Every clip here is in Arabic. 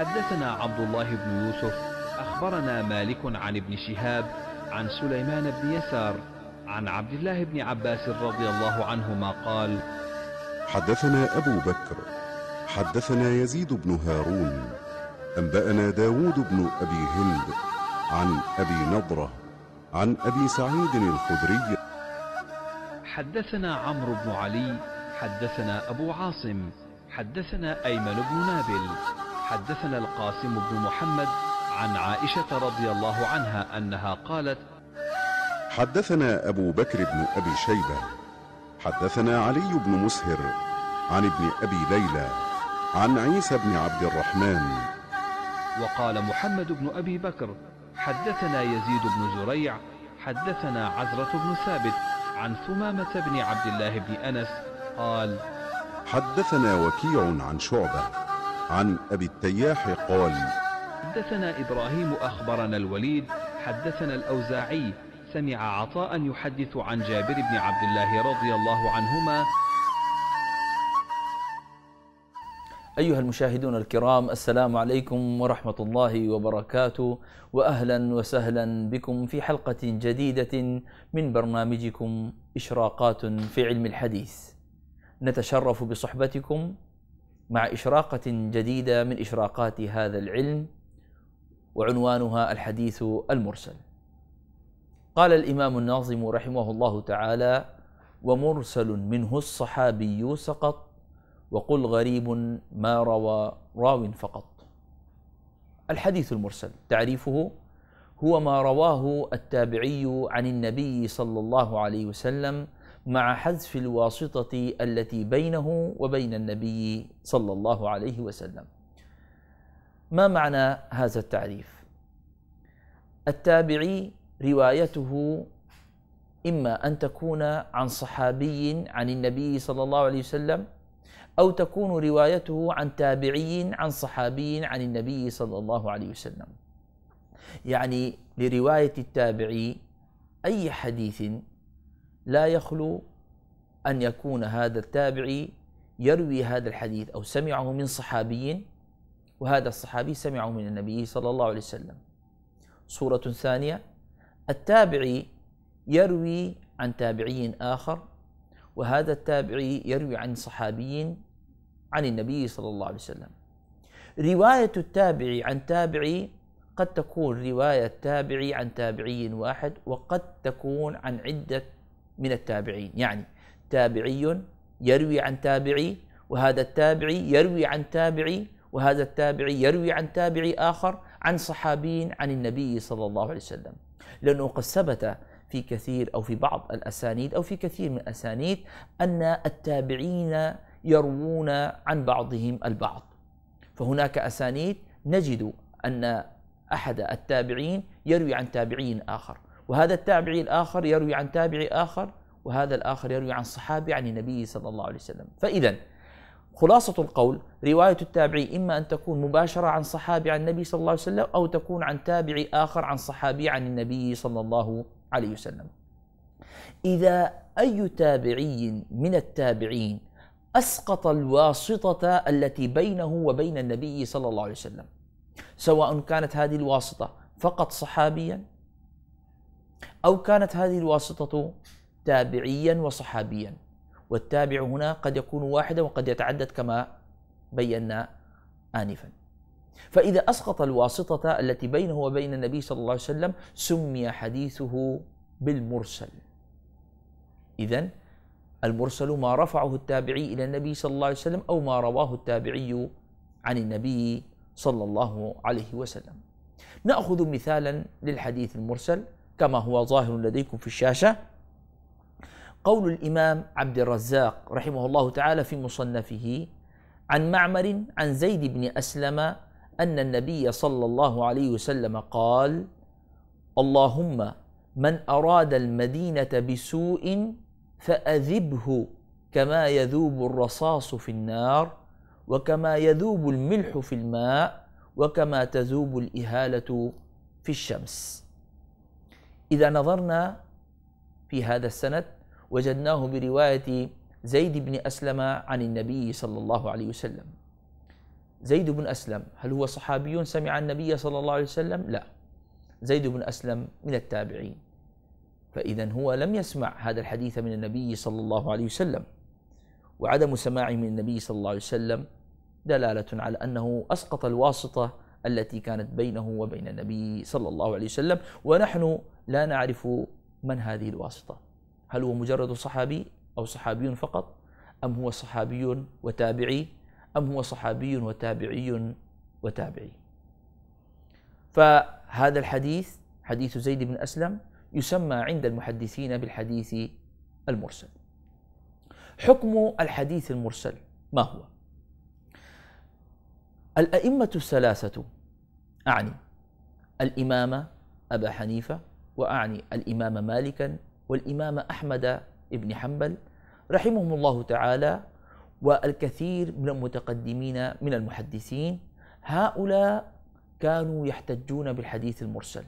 حدثنا عبد الله بن يوسف أخبرنا مالك عن ابن شهاب عن سليمان بن يسار عن عبد الله بن عباس رضي الله عنهما قال حدثنا أبو بكر حدثنا يزيد بن هارون أنبأنا داود بن أبي هند عن أبي نضرة عن أبي سعيد الخدري حدثنا عمرو بن علي حدثنا أبو عاصم حدثنا أيمن بن نابل حدثنا القاسم بن محمد عن عائشة رضي الله عنها أنها قالت حدثنا أبو بكر بن أبي شيبة حدثنا علي بن مسهر عن ابن أبي ليلى عن عيسى بن عبد الرحمن وقال محمد بن أبي بكر حدثنا يزيد بن زريع حدثنا عزرة بن ثابت عن ثمامة بن عبد الله بن أنس قال حدثنا وكيع عن شعبة عن أبي التياح قال حدثنا إبراهيم أخبرنا الوليد حدثنا الأوزاعي سمع عطاء يحدث عن جابر بن عبد الله رضي الله عنهما أيها المشاهدون الكرام السلام عليكم ورحمة الله وبركاته وأهلا وسهلا بكم في حلقة جديدة من برنامجكم إشراقات في علم الحديث نتشرف بصحبتكم مع إشراقة جديدة من إشراقات هذا العلم وعنوانها الحديث المرسل. قال الإمام الناظم رحمه الله تعالى: ومرسل منه الصحابي سقط وقل غريب ما روى راو فقط. الحديث المرسل تعريفه هو ما رواه التابعي عن النبي صلى الله عليه وسلم مع حذف الواسطة التي بينه وبين النبي صلى الله عليه وسلم. ما معنى هذا التعريف؟ التابعي روايته إما أن تكون عن صحابي عن النبي صلى الله عليه وسلم أو تكون روايته عن تابعي عن صحابي عن النبي صلى الله عليه وسلم. يعني لرواية التابعي أي حديث لا يخلو أن يكون هذا التابعي يروي هذا الحديث أو سمعه من صحابي وهذا الصحابي سمعه من النبي صلى الله عليه وسلم صورة ثانية التابعي يروي عن تابعي آخر وهذا التابعي يروي عن صحابي عن النبي صلى الله عليه وسلم رواية التابعي عن تابعي قد تكون رواية تابعي عن تابعي واحد وقد تكون عن عدة من التابعين يعني تابعي يروي عن تابعي وهذا التابعي يروي عن تابعي وهذا التابعي يروي عن تابعي آخر عن صحابي عن النبي صلى الله عليه وسلم لأنه قد ثبت في كثير أو في بعض الأسانيد أو في كثير من الأسانيد أن التابعين يروون عن بعضهم البعض فهناك أسانيد نجد أن أحد التابعين يروي عن تابعين آخر وهذا التابعي الآخر يروي عن تابعي آخر وهذا الآخر يروي عن صحابي عن النبي صلى الله عليه وسلم فإذا خلاصة القول رواية التابعي إما أن تكون مباشرة عن صحابي عن النبي صلى الله عليه وسلم أو تكون عن تابعي آخر عن صحابي عن النبي صلى الله عليه وسلم إذا أي تابعي من التابعين أسقط الواسطة التي بينه وبين النبي صلى الله عليه وسلم سواء كانت هذه الواسطة فقط صحابيا أو كانت هذه الواسطة تابعيا وصحابيا والتابع هنا قد يكون واحدا وقد يتعدد كما بينا آنفا فإذا أسقط الواسطة التي بينه وبين النبي صلى الله عليه وسلم سمي حديثه بالمرسل إذا المرسل ما رفعه التابعي إلى النبي صلى الله عليه وسلم أو ما رواه التابعي عن النبي صلى الله عليه وسلم نأخذ مثالا للحديث المرسل كما هو ظاهر لديكم في الشاشة قول الإمام عبد الرزاق رحمه الله تعالى في مصنفه عن معمر عن زيد بن أسلم أن النبي صلى الله عليه وسلم قال اللهم من أراد المدينة بسوء فأذبه كما يذوب الرصاص في النار وكما يذوب الملح في الماء وكما تذوب الإهالة في الشمس إذا نظرنا في هذا السند وجدناه برواية زيد بن أسلم عن النبي صلى الله عليه وسلم زيد بن أسلم هل هو صحابي سمع النبي صلى الله عليه وسلم؟ لا زيد بن أسلم من التابعين فإذا هو لم يسمع هذا الحديث من النبي صلى الله عليه وسلم وعدم سماعه من النبي صلى الله عليه وسلم دلالة على أنه أسقط الواسطة التي كانت بينه وبين النبي صلى الله عليه وسلم ونحن لا نعرف من هذه الواسطة هل هو مجرد صحابي أو صحابي فقط أم هو صحابي وتابعي أم هو صحابي وتابعي وتابعي فهذا الحديث حديث زيد بن أسلم يسمى عند المحدثين بالحديث المرسل حكم الحديث المرسل ما هو؟ الأئمة الثلاثة أعني الإمام أبا حنيفة وأعني الإمام مالكا والإمام أحمد بن حنبل رحمهم الله تعالى والكثير من المتقدمين من المحدثين هؤلاء كانوا يحتجون بالحديث المرسل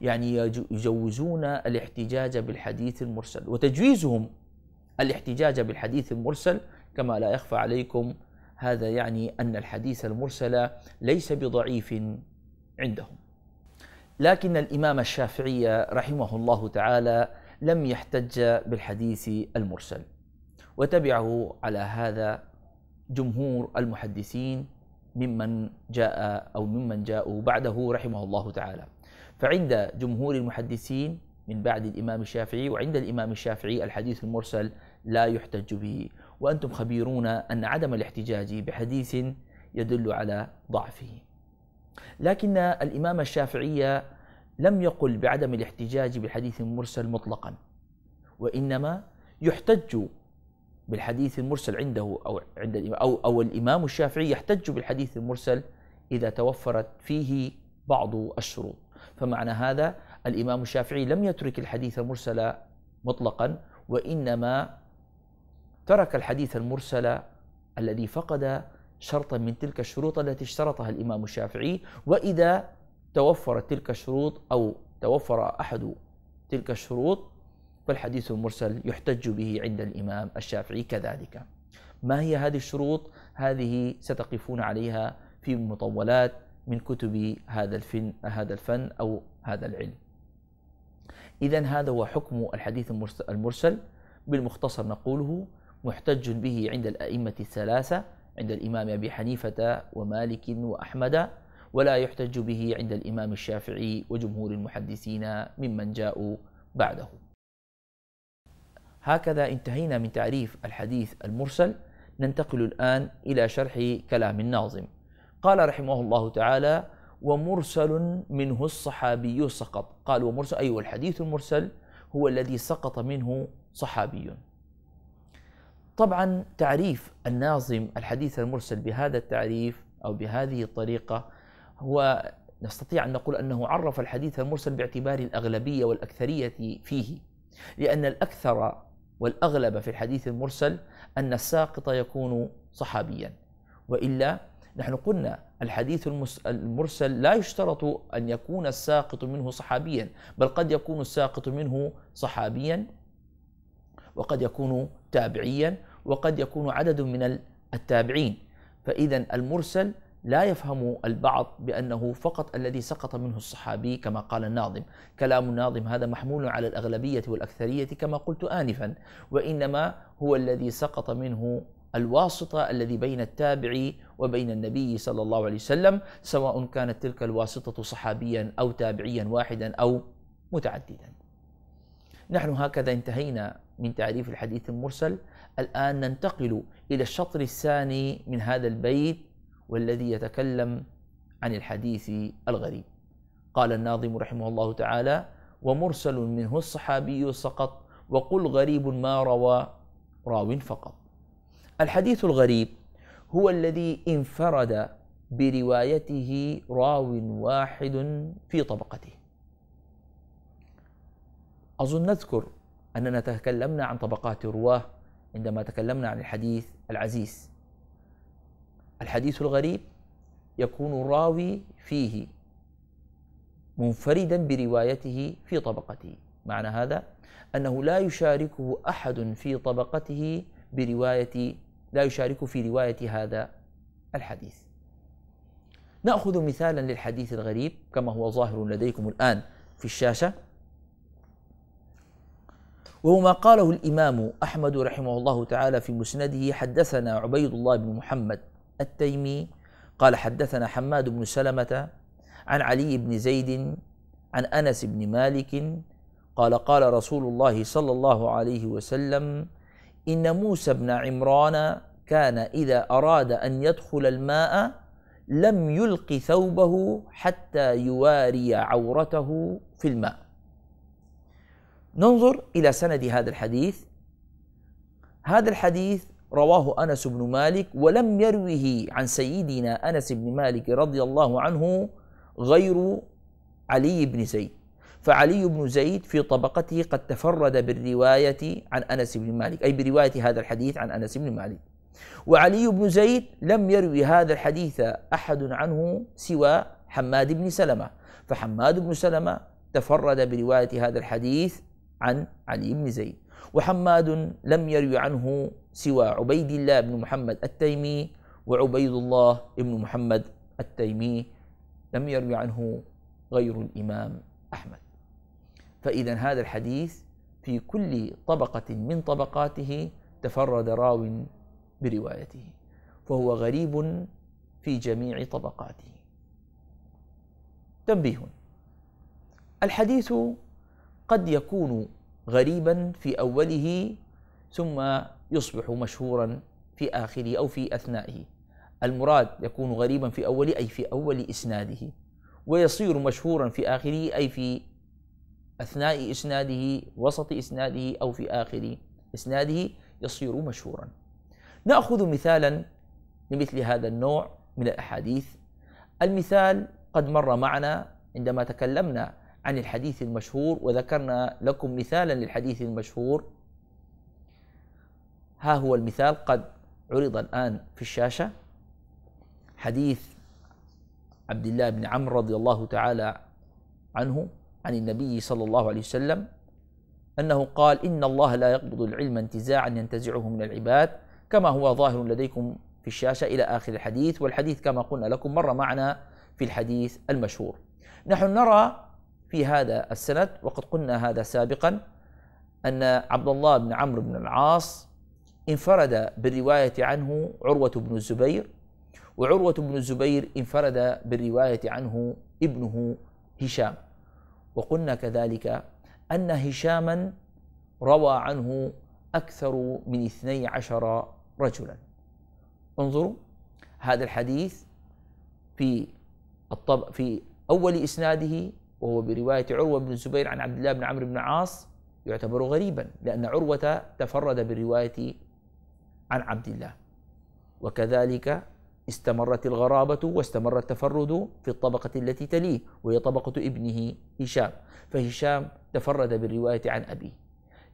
يعني يجوزون الاحتجاج بالحديث المرسل وتجويزهم الاحتجاج بالحديث المرسل كما لا يخفى عليكم هذا يعني أن الحديث المرسل ليس بضعيف عندهم لكن الإمام الشافعي رحمه الله تعالى لم يحتج بالحديث المرسل وتبعه على هذا جمهور المحدثين ممن جاء أو ممن جاءوا بعده رحمه الله تعالى فعند جمهور المحدثين من بعد الإمام الشافعي وعند الإمام الشافعي الحديث المرسل لا يحتج به وأنتم خبيرون أن عدم الاحتجاج بحديث يدل على ضعفه لكن الإمام الشافعي لم يقل بعدم الاحتجاج بحديث مرسل مطلقا وإنما يحتج بالحديث المرسل عنده أو عند الإمام أو أو الإمام الشافعي يحتج بالحديث المرسل إذا توفرت فيه بعض الشروط فمعنى هذا الإمام الشافعي لم يترك الحديث المرسل مطلقا وإنما ترك الحديث المرسل الذي فقد شرطا من تلك الشروط التي اشترطها الإمام الشافعي وإذا توفرت تلك الشروط أو توفر أحد تلك الشروط فالحديث المرسل يحتج به عند الإمام الشافعي كذلك ما هي هذه الشروط؟ هذه ستقفون عليها في مطولات من كتب هذا الفن هذا الفن أو هذا العلم إذا هذا هو حكم الحديث المرسل بالمختصر نقوله محتج به عند الأئمة الثلاثة عند الإمام أبي حنيفة ومالك وأحمد ولا يحتج به عند الإمام الشافعي وجمهور المحدثين ممن جاءوا بعده هكذا انتهينا من تعريف الحديث المرسل ننتقل الآن إلى شرح كلام الناظم قال رحمه الله تعالى ومرسل منه الصحابي سقط قال ومرسل أي أيوة الحديث المرسل هو الذي سقط منه صحابي طبعا تعريف الناظم الحديث المرسل بهذا التعريف أو بهذه الطريقة هو نستطيع أن نقول أنه عرف الحديث المرسل باعتبار الأغلبية والأكثرية فيه لأن الأكثر والأغلب في الحديث المرسل أن الساقط يكون صحابيا وإلا نحن قلنا الحديث المرسل لا يشترط أن يكون الساقط منه صحابيا بل قد يكون الساقط منه صحابيا وقد يكون تابعيا وقد يكون عدد من التابعين فإذا المرسل لا يفهم البعض بأنه فقط الذي سقط منه الصحابي كما قال الناظم كلام الناظم هذا محمول على الأغلبية والأكثرية كما قلت آنفا وإنما هو الذي سقط منه الواسطة الذي بين التابع وبين النبي صلى الله عليه وسلم سواء كانت تلك الواسطة صحابيا أو تابعيا واحدا أو متعددا نحن هكذا انتهينا من تعريف الحديث المرسل الآن ننتقل إلى الشطر الثاني من هذا البيت والذي يتكلم عن الحديث الغريب قال الناظم رحمه الله تعالى ومرسل منه الصحابي سقط وقل غريب ما روى راو فقط الحديث الغريب هو الذي انفرد بروايته راو واحد في طبقته أظن نذكر أننا تكلمنا عن طبقات الرواه عندما تكلمنا عن الحديث العزيز الحديث الغريب يكون الراوي فيه منفردا بروايته في طبقته معنى هذا أنه لا يشاركه أحد في طبقته برواية لا يشارك في رواية هذا الحديث نأخذ مثالا للحديث الغريب كما هو ظاهر لديكم الآن في الشاشة وهو ما قاله الإمام أحمد رحمه الله تعالى في مسنده حدثنا عبيد الله بن محمد التيمي قال حدثنا حماد بن سلمة عن علي بن زيد عن أنس بن مالك قال قال رسول الله صلى الله عليه وسلم إن موسى بن عمران كان إذا أراد أن يدخل الماء لم يلق ثوبه حتى يواري عورته في الماء ننظر إلى سند هذا الحديث هذا الحديث رواه أنس بن مالك ولم يروه عن سيدنا أنس بن مالك رضي الله عنه غير علي بن زيد فعلي بن زيد في طبقته قد تفرد بالرواية عن أنس بن مالك أي برواية هذا الحديث عن أنس بن مالك وعلي بن زيد لم يروي هذا الحديث أحد عنه سوى حماد بن سلمة فحماد بن سلمة تفرد برواية هذا الحديث عن علي بن زيد وحماد لم يروي عنه سوى عبيد الله بن محمد التيمي وعبيد الله بن محمد التيمي لم يروي عنه غير الإمام أحمد فإذا هذا الحديث في كل طبقة من طبقاته تفرد راو بروايته فهو غريب في جميع طبقاته تنبيه الحديث قد يكون غريبا في اوله ثم يصبح مشهورا في اخره او في اثنائه المراد يكون غريبا في اوله اي في اول اسناده ويصير مشهورا في اخره اي في اثناء اسناده وسط اسناده او في اخر اسناده يصير مشهورا ناخذ مثالا لمثل هذا النوع من الاحاديث المثال قد مر معنا عندما تكلمنا عن الحديث المشهور وذكرنا لكم مثالا للحديث المشهور ها هو المثال قد عرض الآن في الشاشة حديث عبد الله بن عمرو رضي الله تعالى عنه عن النبي صلى الله عليه وسلم أنه قال إن الله لا يقبض العلم انتزاعا ينتزعه من العباد كما هو ظاهر لديكم في الشاشة إلى آخر الحديث والحديث كما قلنا لكم مر معنا في الحديث المشهور نحن نرى في هذا السند وقد قلنا هذا سابقا أن عبد الله بن عمرو بن العاص انفرد بالرواية عنه عروة بن الزبير وعروة بن الزبير انفرد بالرواية عنه ابنه هشام وقلنا كذلك أن هشاما روى عنه أكثر من اثني عشر رجلا انظروا هذا الحديث في الطب في أول إسناده وهو برواية عروة بن الزبير عن عبد الله بن عمرو بن عاص يعتبر غريبا لأن عروة تفرد برواية عن عبد الله وكذلك استمرت الغرابة واستمر التفرد في الطبقة التي تليه وهي طبقة ابنه هشام فهشام تفرد بالرواية عن أبيه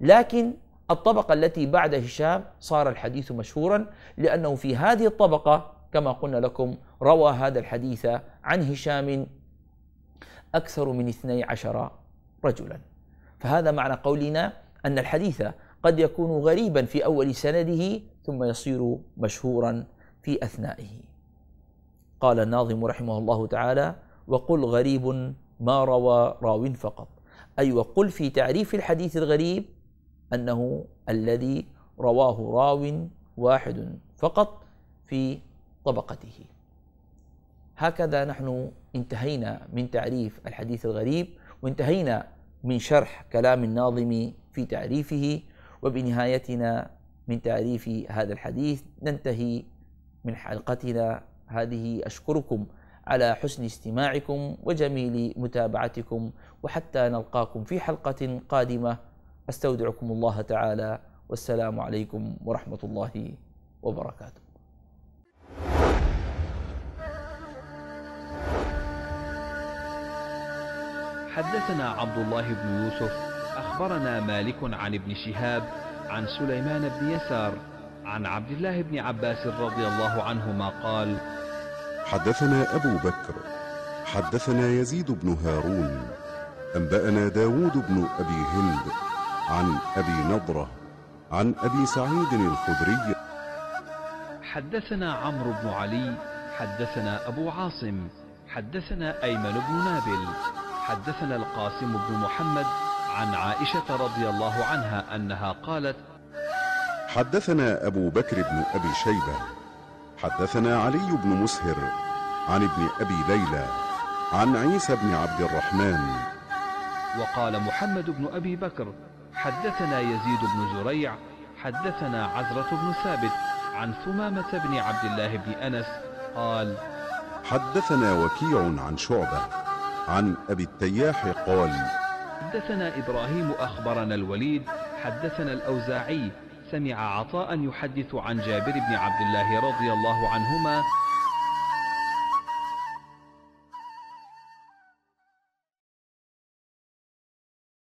لكن الطبقة التي بعد هشام صار الحديث مشهورا لأنه في هذه الطبقة كما قلنا لكم روى هذا الحديث عن هشام أكثر من اثني عشر رجلا فهذا معنى قولنا أن الحديث قد يكون غريبا في أول سنده ثم يصير مشهورا في أثنائه قال الناظم رحمه الله تعالى وقل غريب ما روى راو فقط أي وقل في تعريف الحديث الغريب أنه الذي رواه راو واحد فقط في طبقته هكذا نحن انتهينا من تعريف الحديث الغريب وانتهينا من شرح كلام الناظم في تعريفه وبنهايتنا من تعريف هذا الحديث ننتهي من حلقتنا هذه اشكركم على حسن استماعكم وجميل متابعتكم وحتى نلقاكم في حلقه قادمه استودعكم الله تعالى والسلام عليكم ورحمه الله وبركاته حدثنا عبد الله بن يوسف أخبرنا مالك عن ابن شهاب عن سليمان بن يسار عن عبد الله بن عباس رضي الله عنهما قال حدثنا أبو بكر حدثنا يزيد بن هارون أنبأنا داود بن أبي هند عن أبي نضرة عن أبي سعيد الخدري حدثنا عمرو بن علي حدثنا أبو عاصم حدثنا أيمن بن نابل حدثنا القاسم بن محمد عن عائشة رضي الله عنها أنها قالت حدثنا أبو بكر بن أبي شيبة حدثنا علي بن مسهر عن ابن أبي ليلى عن عيسى بن عبد الرحمن وقال محمد بن أبي بكر حدثنا يزيد بن زريع حدثنا عزرة بن ثابت عن ثمامة بن عبد الله بن أنس قال حدثنا وكيع عن شعبة عن أبي التياح قال حدثنا إبراهيم أخبرنا الوليد حدثنا الأوزاعي سمع عطاء يحدث عن جابر بن عبد الله رضي الله عنهما